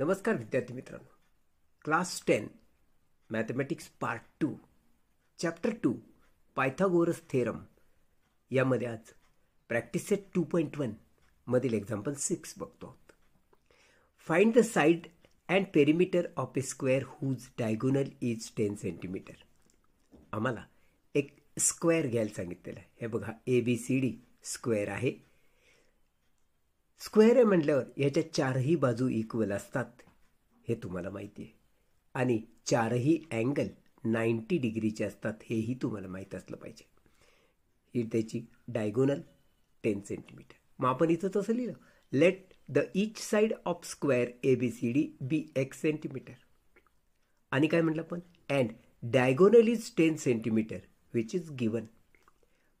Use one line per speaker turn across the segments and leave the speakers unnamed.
नमस्कार विद्यार्थी मित्रांनो class ten mathematics part two chapter two Pythagoras theorem यामध्ये आज प्रॅक्टिस सेट टू पॉईंट वनमधील एक्झाम्पल सिक्स बघतो आहोत find the side and perimeter of a square whose diagonal is ten centimeter आम्हाला एक स्क्वेअर घ्यायला सांगितलेलं आहे हे बघा A B C D square आहे स्क्वेअर आहे म्हटल्यावर याच्या चारही बाजू इक्वल असतात हे तुम्हाला माहिती आहे आणि चारही अँगल नाईन्टी डिग्रीचे असतात हेही तुम्हाला माहीत असलं पाहिजे ही त्याची डायगोनल टेन सेंटीमीटर मग आपण इथं तसं लिहिलं let the each side of square A B C D be x centimeter आणि काय म्हटलं आपण and diagonal is ten centimeter which is given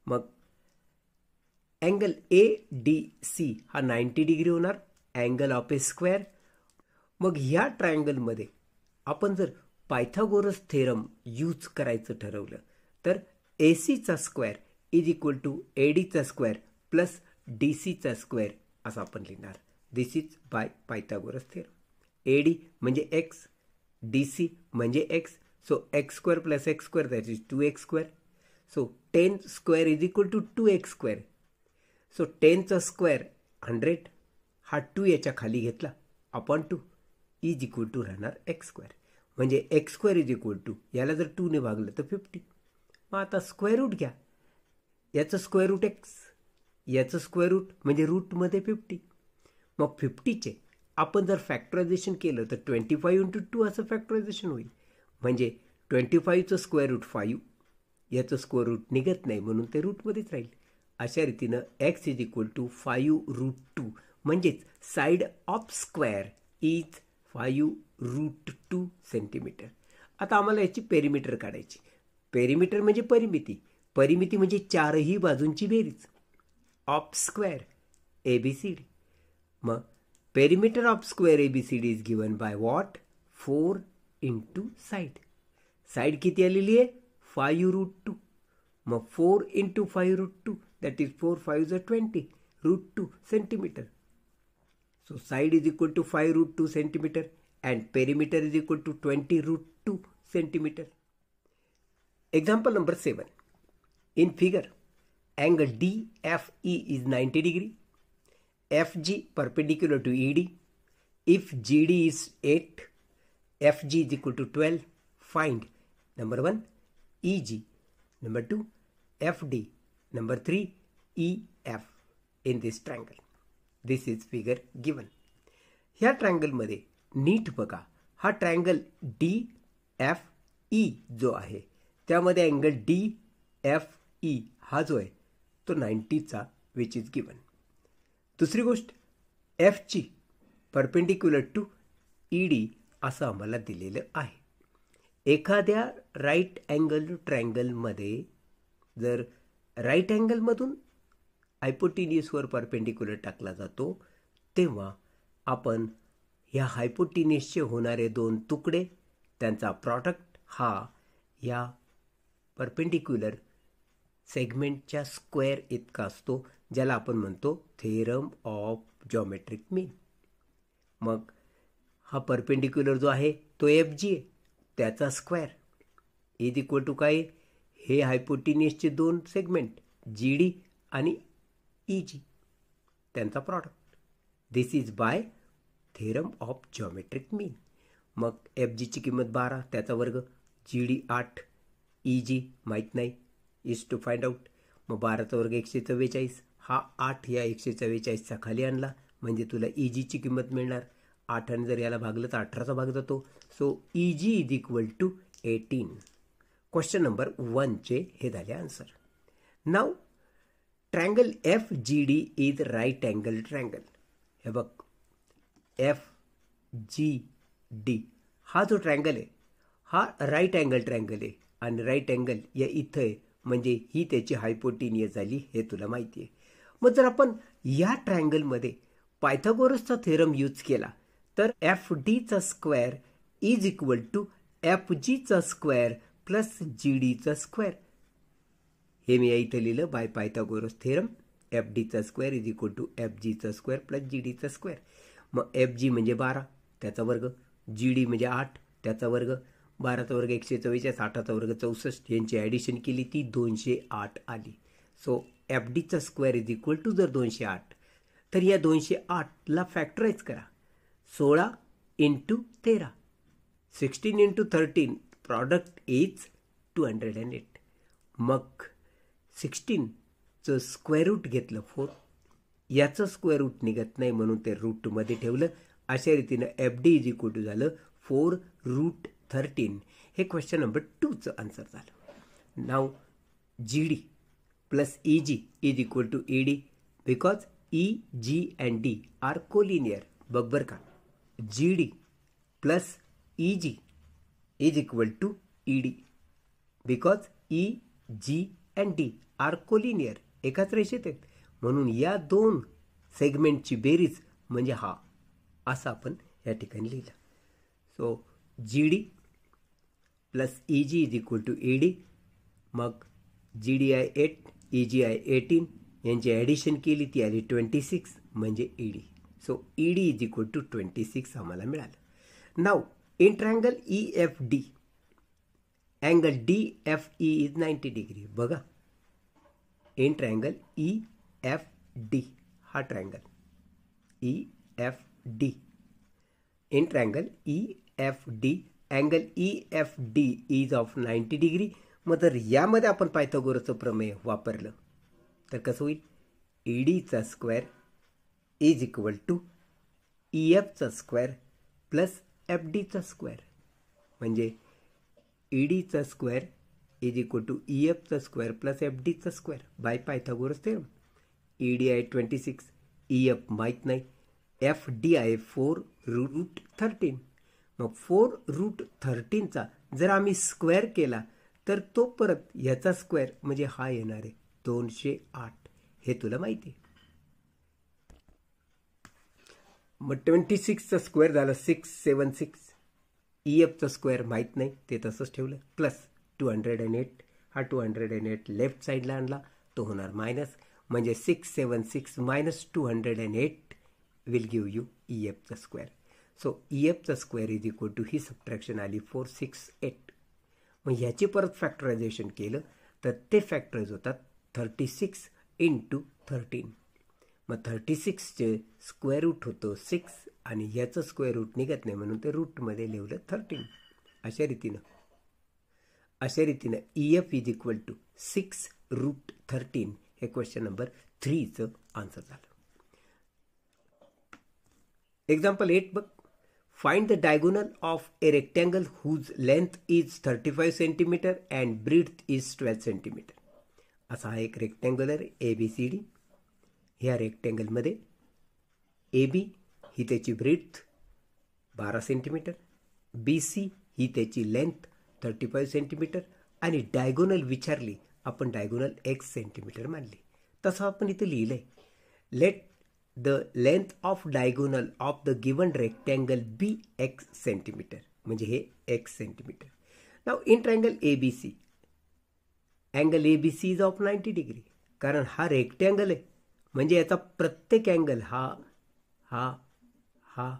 मग अँगल ए डी सी हा नाईंटी डिग्री होणार अँगल ऑफ ए स्क्वेअर मग ह्या ट्रायंगलमध्ये आपण जर पायथागोरस थेरम यूज करायचं ठरवलं तर ए सीचा square is equal to A डीचा स्क्वेअर प्लस डी सीचा स्क्वेअर असं आपण लिहिणार this is by Pythagoras theorem A D म्हणजे एक्स डी सी म्हणजे X so X square plus X square that is two X square so ten square is equal to two X square so टेनचा square hundred हा two याच्या खाली घेतला upon two is equal to राहणार X square म्हणजे x square is equal to याला जर टूने भागलं तर फिफ्टी मग आता स्क्वेअर रूट घ्या याचं स्क्वेअर रूट एक्स याचं स्क्वेअर रूट म्हणजे रूटमध्ये फिफ्टी मग फिफ्टीचे आपण जर फॅक्टरायझेशन केलं तर ट्वेंटी फाईव्ह इंटू टू असं फॅक्टरायझेशन होईल म्हणजे ट्वेंटी फाईव्हचं स्क्वेअर रूट फाईव्ह याचं स्क्वेअर रूट निघत नाही म्हणून ते रूटमध्येच राहील अशा रीतीनं X is equal to five root two म्हणजेच side of square is five root two centimeter आता आम्हाला याची पेरिमीटर काढायची पेरिमीटर म्हणजे परिमिती परिमिती म्हणजे चारही बाजूंची बेरीज of square A B C D मग perimeter of square A B C D is given by what four into side side किती आलेली आहे फायू रूट टू मग four into five root two that is 4 5 are 20 root 2 centimeter. So side is equal to 5 root 2 centimeter and perimeter is equal to 20 root 2 centimeter. Example number 7. In figure, angle DFE is 90 degree, FG perpendicular to ED. If GD is 8, FG is equal to 12, find number 1 EG, number 2 FD Number 3 EF in this triangle. This is figure given. ह्या ट्रँगलमध्ये नीट बघा हा triangle D F E जो आहे त्यामध्ये angle D F E हा जो आहे तो नाईंटीचा विच इज गिवन दुसरी गोष्ट एफची परपेंडिक्युलर टू ई डी असं आम्हाला दिलेलं आहे एखाद्या राईट अँगल ट्रँगलमध्ये जर राईट अँगलमधून हायपोटिनियसवर परपेंडिक्युलर टाकला जातो तेव्हा आपण ह्या हायपोटिनियसचे होणारे दोन तुकडे त्यांचा प्रॉडक्ट हा या परपेंडिक्युलर सेगमेंटच्या स्क्वेअर इतका असतो ज्याला आपण म्हणतो थेरम ऑफ जॉमेट्रिक मीन मग हा परपेंडिक्युलर जो आहे तो एफ जी त्याचा स्क्वेअर इज इक्वल टू काय हे हायपोटिनियसचे दोन सेगमेंट जी डी आणि ई जी त्यांचा product this is by theorem of geometric mean मग एफ जीची किंमत बारा त्याचा वर्ग जी डी आठ ई जी माहीत नाही इज टू फाइंड आऊट मग बाराचा वर्ग एकशे चव्वेचाळीस हा आठ या एकशे चव्वेचाळीसचा खाली आणला म्हणजे तुला ई जीची किंमत मिळणार आठ आणि जर याला भागलं तर अठराचा भाग जातो so E G is equal to eighteen question number वनचे हे झाले answer now triangle F G D is right angle triangle हे बघ एफ जी डी हा जो ट्रँगल आहे हा राईट अँगल ट्रँगल आहे आणि राईट अँगल या इथं आहे म्हणजे ही त्याची हायपोटीनिय झाली हे तुला माहिती आहे मग जर आपण या ट्रँगलमध्ये पायथागोरसचा थेरम यूज केला तर एफ डीचा square is equal to F जीचा स्क्वेअर प्लस जी डीचा स्क्वेअर हे मी या इथं लिहिलं बाय पायथागोरस थेरम एफ डीचा square is equal to F जीचा स्क्वेअर प्लस जी डीचा स्क्वेअर मग एफ जी म्हणजे बारा त्याचा वर्ग जी डी म्हणजे आठ त्याचा वर्ग बाराचा वर्ग एकशे चव्वेचाळीस आठाचा वर्ग चौसष्ट यांची ॲडिशन केली ती दोनशे आठ आली सो एफ डीचा स्क्वेअर इज इक्वल टू जर दोनशे आठ तर या दोनशे आठला फॅक्टराईज करा सोळा इंटू तेरा sixteen into thirteen product is two hundred and eight मग सिक्स्टीनचं स्क्वेअर रूट घेतलं फोर याचं स्क्वेअर रूट निघत नाही म्हणून ते रूटमध्ये ठेवलं अशा रीतीनं F D is equal to झालं फोर रूट थर्टीन हे क्वेश्चन नंबर टूचं आन्सर झालं now G D plus E G is equal to E D because E G and D are collinear बघ का G D plus E G is equal to ED because E, G and D are collinear. एकाच रेषेत आहेत म्हणून या दोन सेगमेंटची बेरीज म्हणजे हा असं आपण या ठिकाणी लिहिलं so G D plus E G is equal to E D मग G D I eight E G I eighteen यांची ॲडिशन केली ती आली ट्वेंटी सिक्स म्हणजे E D so E D is equal to twenty six आम्हाला मिळालं now in triangle E F D angle D F E is ninety degree बघा in triangle E F D हा triangle E F D in triangle E F D angle E F D is of ninety degree मग तर यामध्ये आपण पाहितो प्रमेय वापरलं तर कसं होईल ई डीचा square is equal to E एफचा स्क्वेअर प्लस एफ डीचा स्क्वेअर म्हणजे ई डीचा square is equal to E एफचा स्क्वेअर प्लस एफ डीचा square by Pythagoras theorem E D आहे ट्वेंटी सिक्स ई एफ माहीत नाही एफ डी आहे फोर रूट थर्टीन मग फोर रूट थर्टीनचा जर आम्ही स्क्वेअर केला तर तो परत ह्याचा स्क्वेअर म्हणजे हा येणार आहे दोनशे आठ हे तुला माहिती आहे मग ट्वेंटी सिक्सचं स्क्वेअर झाला सिक्स सेवन सिक्स ई एफचं स्क्वेअर माहीत नाही ते तसंच ठेवलं plus two hundred and eight हा two hundred and eight left साईडला आणला तो होणार मायनस म्हणजे six seven six minus two hundred and eight will give you E एफचा स्क्वेअर सो ई एफचा स्क्वेअर इज इक्वल टू ही सबट्रॅक्शन आली फोर सिक्स एट मग ह्याची परत फॅक्टरायझेशन केलं तर ते फॅक्टरायज होतात thirty six into thirteen मग थर्टी सिक्सचे स्क्वेअर रूट होतो सिक्स आणि याचं स्क्वेअर रूट निघत नाही म्हणून ते रूटमध्ये लिहिलं थर्टीन अशा रीतीनं अशा रीतीनं E F is equal to six root thirteen हे क्वेश्चन नंबर थ्रीचं आन्सर झालं एक्झाम्पल एट बघ find the diagonal of a rectangle whose length is thirty five centimetre and breadth is twelve centimetre असा हा एक रेक्टँगुलर ए बी सी डी ह्या रेक्टँगलमध्ये A B ही त्याची breath बारा सेंटीमीटर बी सी ही त्याची लेंथ थर्टी फाईव्ह सेंटीमीटर आणि डायगोनल विचारली आपण डायगोनल एक्स सेंटीमीटर मानली तसं आपण इथे लिहिलं आहे let the length of diagonal of the given rectangle be x centimetre म्हणजे हे x centimetre now in A B C angle A B C is of ninety degree कारण हा रेक्टँगल आहे म्हणजे याचा प्रत्येक अँगल हा हा हा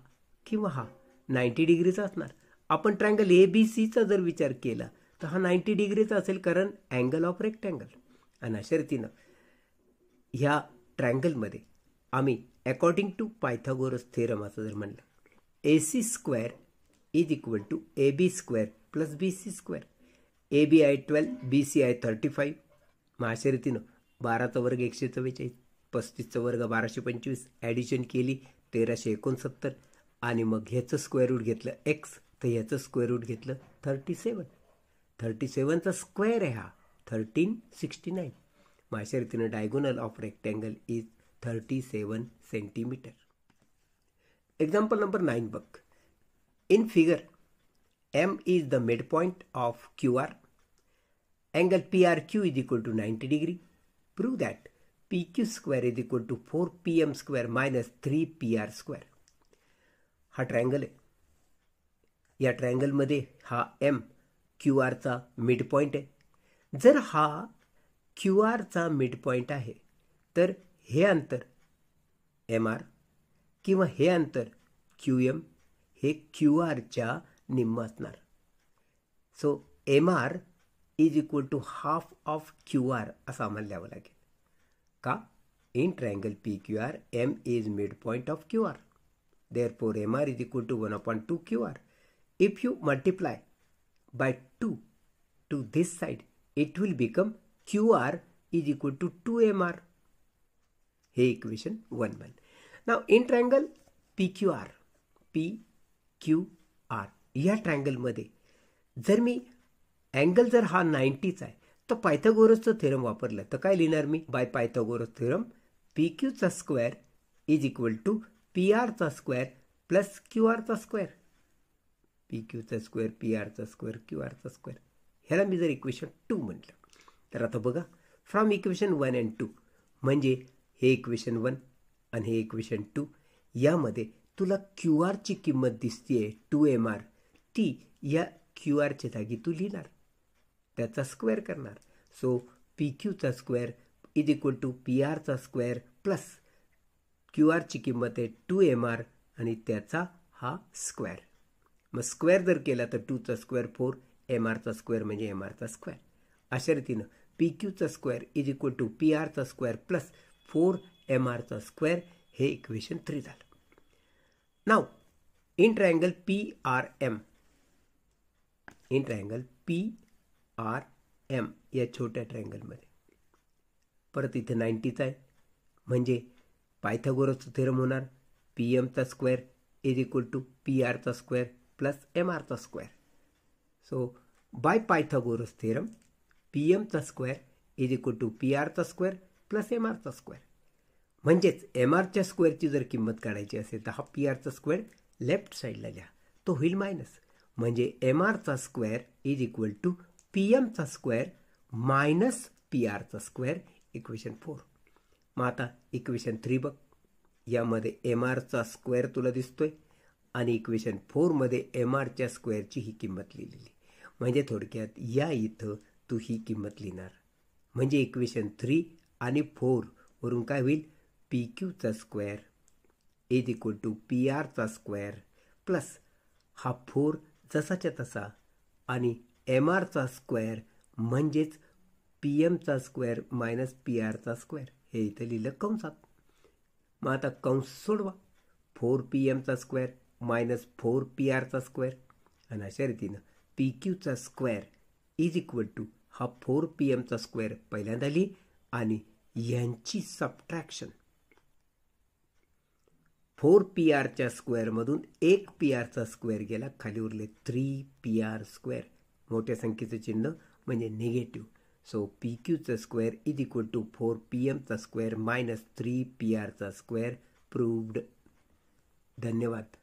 किंवा हा नाईंटी डिग्रीचा असणार आपण ट्रँगल ए बी सीचा जर विचार केला तर हा नाईंटी डिग्रीचा असेल कारण अँगल ऑफ अँगल आणि अशा रीतीनं ह्या ट्रँगलमध्ये आम्ही अकॉर्डिंग टू पायथागोरस थेरम असं जर म्हणलं A C square is equal to A B square plus B C square A B आय ट्वेल्व बी सी आय थर्टी फाईव्ह मग अशा रीतीनं बाराचा वर्ग एकशे चव्वेचाळीस पस्तीसचा वर्ग बाराशे पंचवीस ॲडिशन केली तेराशे एकोणसत्तर आणि मग ह्याचं स्क्वेअर रूट घेतलं एक्स तर ह्याचं स्क्वेअर रूट घेतलं थर्टी सेवन थर्टी सेवनचा स्क्वेअर आहे हा थर्टीन सिक्स्टी नाईन माझ्या रीतीनं diagonal of rectangle is thirty seven centimetre example number nine बघ in figure M is the mid point of Q R angle P R Q is equal to ninety degree prove that PQ square is equal to M square square minus P R square. हा triangle आहे या ट्रँगलमध्ये हा M Q आरचा mid point आहे जर हा Q आरचा मिड पॉईंट आहे तर हे अंतर एम आर किंवा हे अंतर क्यू एम हे क्यू आरच्या निम्म असणार so M R is equal to half of Q R असं आम्हाला द्यावं लागेल का in triangle P Q R M is mid point of Q R therefore M R is equal to one point two Q R if you multiply by two to this side it will become Q R is equal to two M R हे equation one one now in triangle P Q R P Q R या ट्रँगलमध्ये जर मी angle जर हा नाइंटीचा आहे तर पायथागोरसचा theorem वापरलं तर काय लिहिणार मी बाय पायथागोरस थेरम पी क्यूचा square is equal to P आरचा स्क्वेअर प्लस क्यू आरचा स्क्वेअर पी क्यूचा स्क्वेअर पी आरचा स्क्वेअर क्यू आरचा स्क्वेअर ह्याला मी जर इक्वेशन टू म्हटलं तर आता बघा from equation one and two म्हणजे हे इक्वेशन वन आणि हे इक्वेशन टू यामध्ये तुला क्यू आरची किंमत दिसते टू एम आर ती या क्यू आरच्या जागी तू लिहिणार त्याचा स्क्वेअर करणार सो पी क्यूचा square is equal to P आरचा स्क्वेअर प्लस क्यू आरची किंमत आहे टू एम आर आणि त्याचा हा स्क्वेअर मग स्क्वेअर जर केला तर टूचा स्क्वेअर फोर एम आरचा स्क्वेअर म्हणजे एम आरचा स्क्वेअर अशा रीतीनं पी क्यूचा square is equal to P आरचा स्क्वेअर प्लस फोर एम आरचा स्क्वेअर हे इक्वेशन थ्री झालं now in triangle P R M in triangle P R M या छोट्या ट्रँगलमध्ये परत इथे नाईन्टीचा आहे म्हणजे पायथागोरसचा थेरम होणार पी एमचा square is equal to P आरचा स्क्वेअर प्लस एम आरचा square so bye Pythagoras theorem P एमचा square is equal to P आरचा स्क्वेअर प्लस एम आरचा स्क्वेअर म्हणजेच एम आरच्या स्क्वेअरची जर किंमत काढायची असेल तर हा पी आरचा स्क्वेअर लेफ्ट साईडला घ्या तो होईल मायनस म्हणजे एम आरचा square is equal to P एमचा स्क्वेअर मायनस पी आरचा स्क्वेअर इक्वेशन फोर मग आता इक्वेशन थ्री बघ यामध्ये एम आरचा स्क्वेअर तुला दिसतोय आणि इक्वेशन फोरमध्ये एम आरच्या स्क्वेअरची ही किंमत लिहिलेली म्हणजे थोडक्यात या इथं तू ही किंमत लिहिणार म्हणजे इक्वेशन थ्री आणि फोर वरून काय होईल पी क्यूचा square is equal to P आरचा स्क्वेअर प्लस हा फोर जसाच्या तसा आणि एम आरचा स्क्वेअर म्हणजेच पी एमचा स्क्वेअर मायनस पी आरचा स्क्वेअर हे इथं लिहिलं कंसात मग आता कंस सोडवा फोर पी एमचा स्क्वेअर मायनस फोर पी आरचा स्क्वेअर आणि अशा रीतीनं पी क्यूचा स्क्वेअर इज इक्वल टू हा फोर पी एमचा स्क्वेअर पहिल्यांदा लिही आणि यांची सबट्रॅक्शन फोर पी आरच्या स्क्वेअरमधून एक पी आरचा स्क्वेअर गेला खाली उरले थ्री पी आर स्क्वेअर मोठ्या संख्येचं चिन्ह म्हणजे निगेटिव्ह सो पी क्यूचं square is equal to four P एमचा स्क्वेअर मायनस थ्री पी आरचा स्क्वेअर प्रूव्ड धन्यवाद